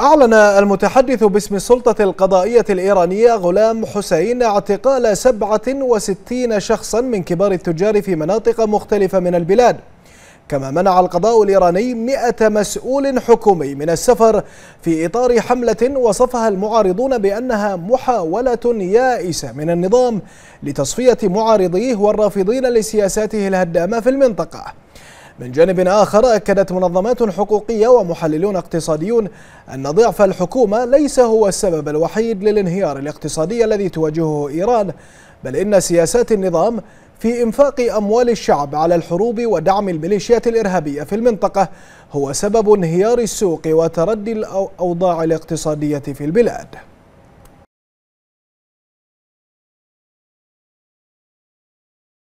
أعلن المتحدث باسم السلطة القضائية الإيرانية غلام حسين اعتقال 67 شخصا من كبار التجار في مناطق مختلفة من البلاد كما منع القضاء الإيراني 100 مسؤول حكومي من السفر في إطار حملة وصفها المعارضون بأنها محاولة يائسة من النظام لتصفية معارضيه والرافضين لسياساته الهدامة في المنطقة من جانب آخر أكدت منظمات حقوقية ومحللون اقتصاديون أن ضعف الحكومة ليس هو السبب الوحيد للانهيار الاقتصادي الذي تواجهه إيران بل إن سياسات النظام في إنفاق أموال الشعب على الحروب ودعم الميليشيات الإرهابية في المنطقة هو سبب انهيار السوق وتردي الأوضاع الاقتصادية في البلاد